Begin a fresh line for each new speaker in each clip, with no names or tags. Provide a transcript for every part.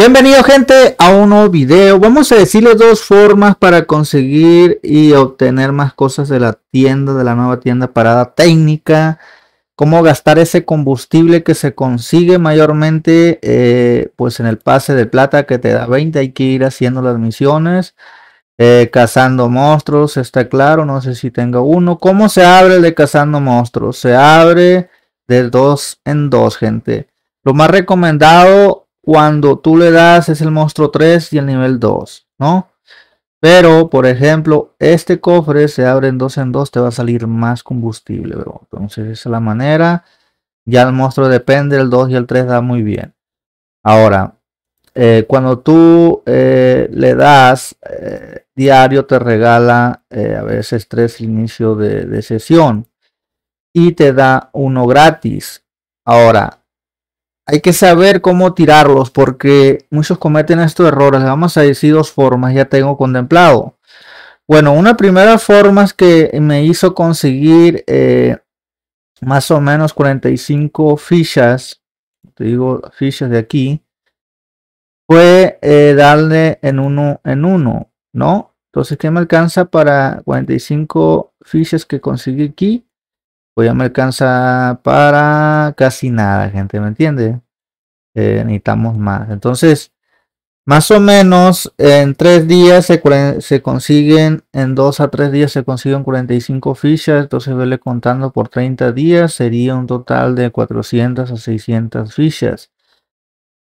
Bienvenido gente a un nuevo video. Vamos a decirles dos formas para conseguir y obtener más cosas de la tienda, de la nueva tienda parada técnica. Cómo gastar ese combustible que se consigue mayormente eh, pues en el pase de plata que te da 20. Hay que ir haciendo las misiones, eh, cazando monstruos, está claro. No sé si tenga uno. ¿Cómo se abre el de cazando monstruos? Se abre de dos en dos gente. Lo más recomendado cuando tú le das es el monstruo 3 y el nivel 2, ¿no? Pero, por ejemplo, este cofre se abre en 2 en 2, te va a salir más combustible, ¿verdad? Entonces, esa es la manera. Ya el monstruo depende, el 2 y el 3 da muy bien. Ahora, eh, cuando tú eh, le das eh, diario, te regala a veces 3 inicio de, de sesión y te da uno gratis. Ahora, hay que saber cómo tirarlos porque muchos cometen estos errores. Vamos a decir dos formas, ya tengo contemplado. Bueno, una primera forma es que me hizo conseguir eh, más o menos 45 fichas, te digo fichas de aquí, fue eh, darle en uno en uno, ¿no? Entonces, ¿qué me alcanza para 45 fichas que conseguí aquí? pues ya me alcanza para casi nada, gente, ¿me entiende? Eh, necesitamos más. Entonces, más o menos en tres días se, consiguen, en dos a tres días se consiguen 45 fichas, entonces verle contando por 30 días, sería un total de 400 a 600 fichas.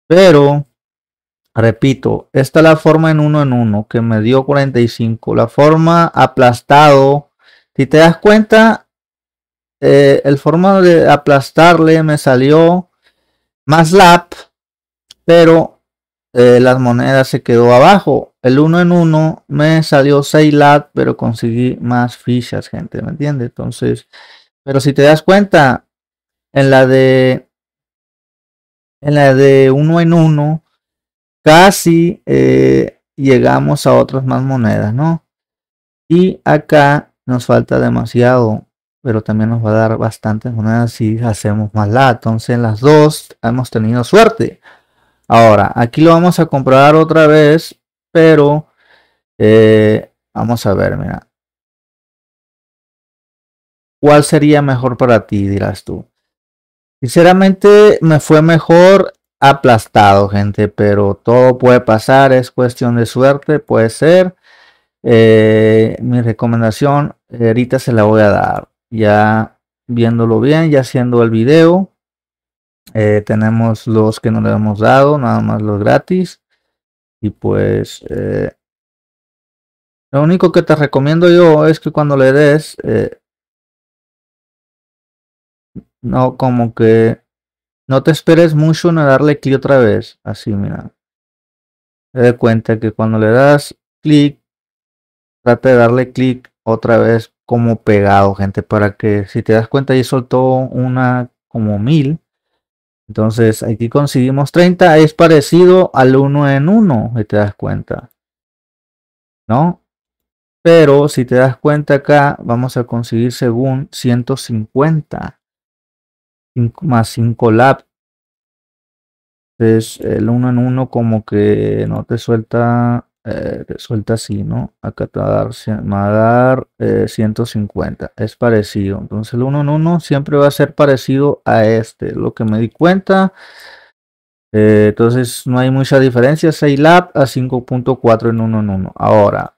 Pero, repito, esta es la forma en uno en uno que me dio 45, la forma aplastado, si te das cuenta, eh, el formato de aplastarle me salió más lap, pero eh, las monedas se quedó abajo. El uno en uno me salió 6 lap, pero conseguí más fichas, gente, ¿me entiende? Entonces, pero si te das cuenta, en la de en la de uno en uno casi eh, llegamos a otras más monedas, ¿no? Y acá nos falta demasiado pero también nos va a dar bastantes monedas si hacemos más la. Entonces las dos hemos tenido suerte. Ahora, aquí lo vamos a comprobar otra vez, pero eh, vamos a ver, mira. ¿Cuál sería mejor para ti, dirás tú? Sinceramente me fue mejor aplastado, gente, pero todo puede pasar, es cuestión de suerte, puede ser. Eh, mi recomendación ahorita se la voy a dar ya viéndolo bien, ya haciendo el video. Eh, tenemos los que no le hemos dado, nada más los gratis. Y pues eh, lo único que te recomiendo yo es que cuando le des, eh, no como que no te esperes mucho en darle clic otra vez. Así, mira. Te de cuenta que cuando le das clic, trate de darle clic otra vez como pegado, gente, para que si te das cuenta, y soltó una como mil. Entonces aquí conseguimos 30, es parecido al 1 en 1, si te das cuenta. ¿No? Pero si te das cuenta acá, vamos a conseguir según 150 más 5 lab. Entonces el 1 en 1 como que no te suelta eh, suelta así, ¿no? Acá va dar dar 150, eh, es parecido. Entonces el 1 en 1 siempre va a ser parecido a este, lo que me di cuenta. Eh, entonces no hay mucha diferencia, 6 lab a 5.4 en 1 en 1. Ahora,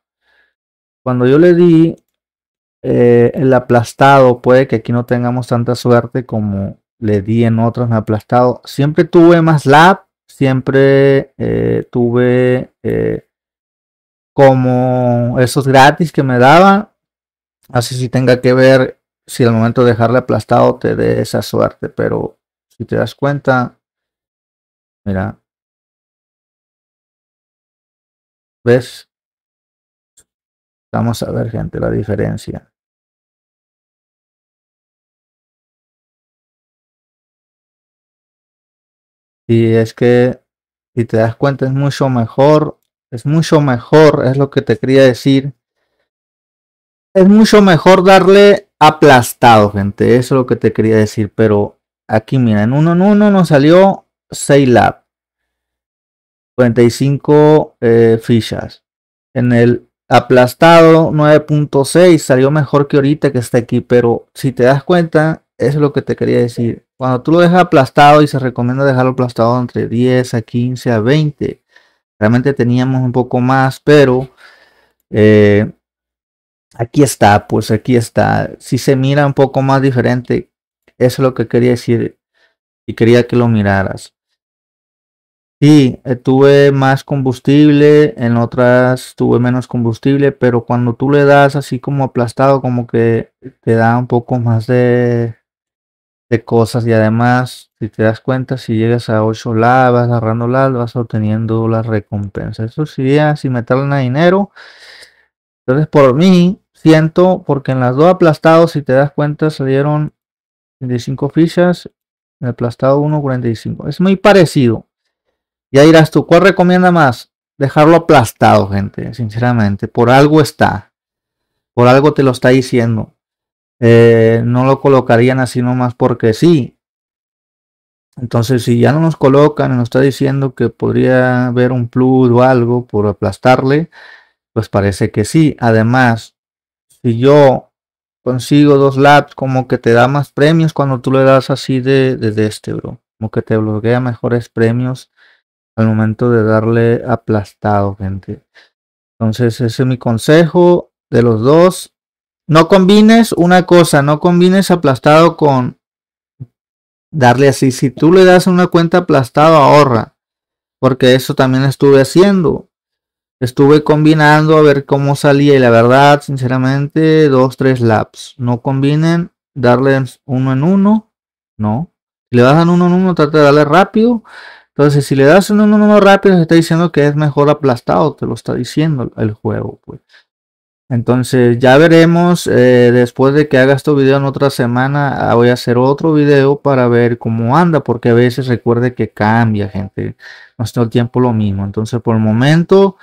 cuando yo le di el aplastado, puede que aquí no tengamos tanta suerte como le di en otros aplastados aplastado. Siempre tuve más lab, siempre tuve como esos gratis que me daban. Así si tenga que ver si al momento de dejarle aplastado te dé esa suerte, pero si te das cuenta, mira, ¿ves? Vamos a ver, gente, la diferencia. Y es que, si te das cuenta, es mucho mejor es mucho mejor, es lo que te quería decir. Es mucho mejor darle aplastado, gente. Eso es lo que te quería decir. Pero aquí, mira, en uno en uno nos salió 6 lab. 45 fichas. En el aplastado 9.6 salió mejor que ahorita que está aquí. Pero si te das cuenta, es lo que te quería decir. Cuando tú lo dejas aplastado y se recomienda dejarlo aplastado entre 10 a 15 a 20 Realmente teníamos un poco más, pero eh, aquí está, pues aquí está. Si se mira un poco más diferente, eso es lo que quería decir y quería que lo miraras. Sí, eh, tuve más combustible, en otras tuve menos combustible, pero cuando tú le das así como aplastado, como que te da un poco más de, de cosas y además, si te das cuenta, si llegas a 8 lavas agarrando las vas obteniendo la recompensa Eso sería sin meterle a dinero. Entonces, por mí, siento, porque en las dos aplastados, si te das cuenta, salieron 25 fichas, en el aplastado 1.45. Es muy parecido. Ya dirás tú, ¿cuál recomienda más? Dejarlo aplastado, gente, sinceramente. Por algo está. Por algo te lo está diciendo. Eh, no lo colocarían así nomás porque sí. Entonces, si ya no nos colocan y nos está diciendo que podría haber un plus o algo por aplastarle, pues parece que sí. Además, si yo consigo dos laps como que te da más premios cuando tú le das así de, de, de este, bro. Como que te bloquea mejores premios al momento de darle aplastado, gente. Entonces, ese es mi consejo de los dos. No combines una cosa, no combines aplastado con darle así. Si tú le das una cuenta aplastado, ahorra. Porque eso también estuve haciendo. Estuve combinando a ver cómo salía. Y la verdad, sinceramente, dos, tres laps. No combinen darle uno en uno. No. Si le das uno en uno, trata de darle rápido. Entonces, si le das uno en uno rápido, se está diciendo que es mejor aplastado. Te lo está diciendo el juego. Pues. Entonces ya veremos, eh, después de que haga este video en otra semana, ah, voy a hacer otro video para ver cómo anda, porque a veces recuerde que cambia, gente. No es todo el tiempo lo mismo. Entonces por el momento,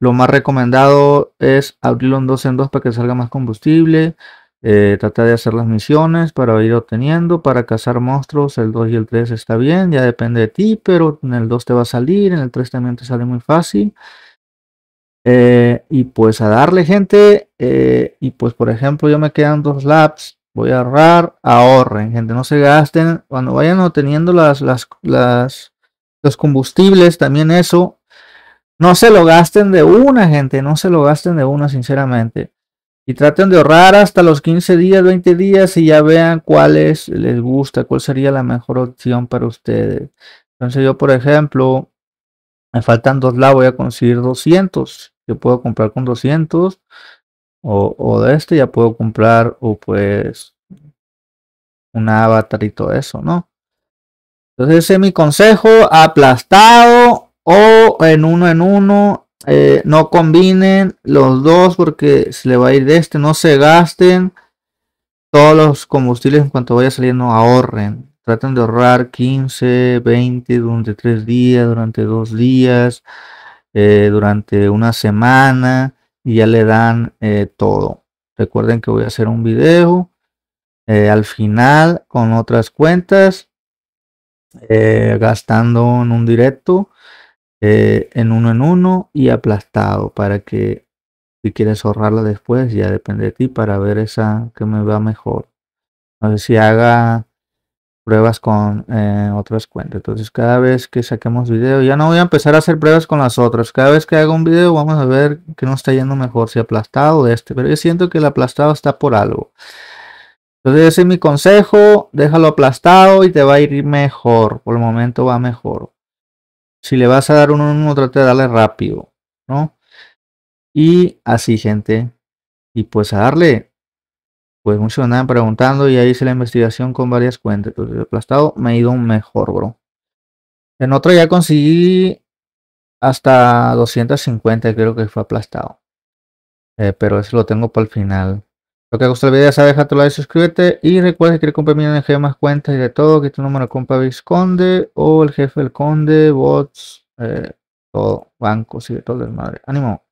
lo más recomendado es abrirlo en dos en dos para que salga más combustible. Eh, trata de hacer las misiones para ir obteniendo, para cazar monstruos. El 2 y el 3 está bien, ya depende de ti, pero en el 2 te va a salir, en el 3 también te sale muy fácil. Eh, y pues a darle gente. Eh, y pues por ejemplo yo me quedan dos laps. Voy a ahorrar. Ahorren, gente. No se gasten. Cuando vayan obteniendo las, las, los combustibles, también eso. No se lo gasten de una, gente. No se lo gasten de una, sinceramente. Y traten de ahorrar hasta los 15 días, 20 días y ya vean cuáles les gusta, cuál sería la mejor opción para ustedes. Entonces yo, por ejemplo, me faltan dos la voy a conseguir 200 yo puedo comprar con 200 o, de este ya puedo comprar o pues un avatar y todo eso no entonces ese es mi consejo aplastado o en uno en uno eh, no combinen los dos porque se le va a ir de este no se gasten todos los combustibles en cuanto vaya saliendo ahorren Traten de ahorrar 15, 20 durante 3 días, durante 2 días, eh, durante una semana y ya le dan eh, todo. Recuerden que voy a hacer un video eh, al final con otras cuentas, gastando en un directo, en uno en uno y aplastado para que si quieres ahorrarla después, ya depende de ti para ver esa que me va mejor. A ver si haga pruebas con eh, otras cuentas. Entonces cada vez que saquemos video, ya no voy a empezar a hacer pruebas con las otras. Cada vez que haga un video vamos a ver que no está yendo mejor, si aplastado de este. Pero yo siento que el aplastado está por algo. Entonces ese es mi consejo, déjalo aplastado y te va a ir mejor. Por el momento va mejor. Si le vas a dar uno, uno, trate de darle rápido, ¿no? Y así, gente. Y pues a darle. Pues muchos preguntando y ahí hice la investigación con varias cuentas. Entonces, pues, aplastado me ha ido mejor, bro. En otro ya conseguí hasta 250, creo que fue aplastado. Eh, pero eso lo tengo para el final. Lo que gustado el video, ya sabes, like, suscríbete. Y recuerda que quieres comprar mi NG más cuentas y de todo, que tu número compra Visconde o el jefe del conde, bots, eh, todo, bancos y de todo el madre. Ánimo.